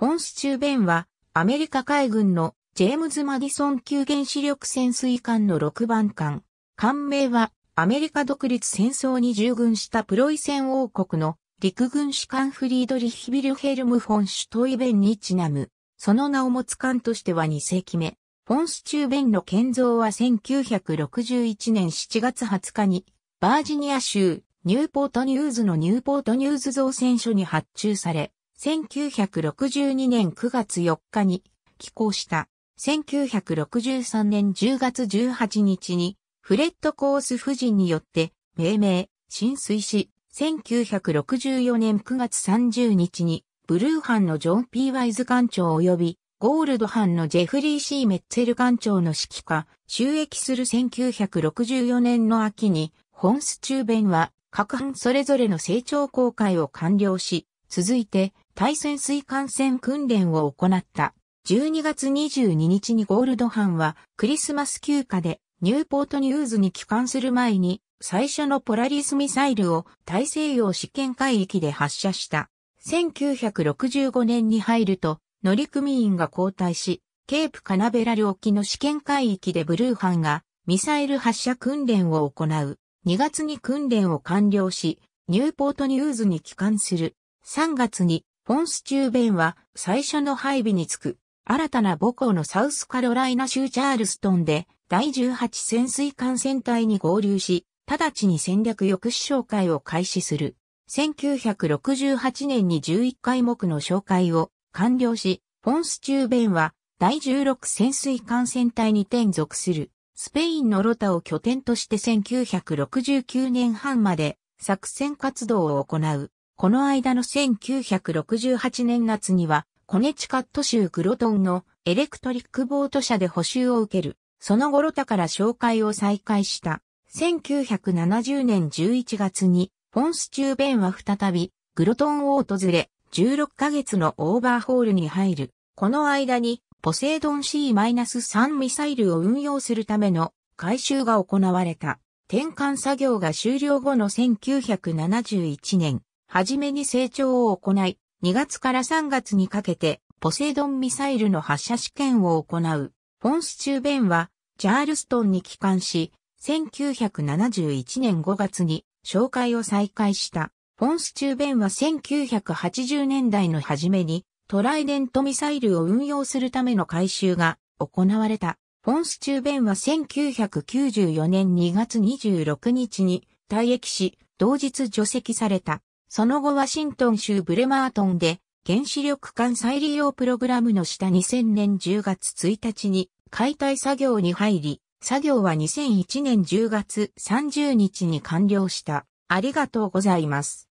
フォンスチューベンは、アメリカ海軍のジェームズ・マディソン級原子力潜水艦の6番艦。艦名は、アメリカ独立戦争に従軍したプロイセン王国の陸軍士官フリードリヒ・ビルヘルム・フォン・シュトイベンにちなむ。その名を持つ艦としては2世紀目。フォンスチューベンの建造は1961年7月20日に、バージニア州、ニューポートニューズのニューポートニューズ造船所に発注され、1962年9月4日に寄港した。1963年10月18日にフレッド・コース夫人によって命名、浸水し、1964年9月30日にブルー班のジョン・ピー・ワイズ艦長及びゴールド班のジェフリー・シー・メッツェル艦長の指揮下、収益する1964年の秋に、ホンス中弁は各班それぞれの成長公開を完了し、続いて対潜水艦船訓練を行った。12月22日にゴールドンはクリスマス休暇でニューポートニューズに帰還する前に最初のポラリスミサイルを大西洋試験海域で発射した。1965年に入ると乗組員が交代し、ケープカナベラル沖の試験海域でブルーハンがミサイル発射訓練を行う。2月に訓練を完了し、ニューポートニューズに帰還する。3月にポンスチューベンは最初の配備につく、新たな母校のサウスカロライナ州チャールストンで第18潜水艦船隊に合流し、直ちに戦略抑止紹介を開始する。1968年に11回目の紹介を完了し、ポンスチューベンは第16潜水艦船隊に転属する。スペインのロタを拠点として1969年半まで作戦活動を行う。この間の1968年夏には、コネチカット州グロトンのエレクトリックボート社で補修を受ける。その後ロタから紹介を再開した。1970年11月に、フォンスチューベンは再び、グロトンを訪れ、16ヶ月のオーバーホールに入る。この間に、ポセイドン C-3 ミサイルを運用するための改修が行われた。転換作業が終了後の1971年、はじめに成長を行い、2月から3月にかけて、ポセイドンミサイルの発射試験を行う。フォンス・チューベンは、チャールストンに帰還し、1971年5月に、紹介を再開した。フォンス・チューベンは1980年代の初めに、トライデントミサイルを運用するための改修が行われた。フォンス・チューベンは1994年2月26日に退役し、同日除籍された。その後ワシントン州ブレマートンで原子力艦再利用プログラムの下2000年10月1日に解体作業に入り、作業は2001年10月30日に完了した。ありがとうございます。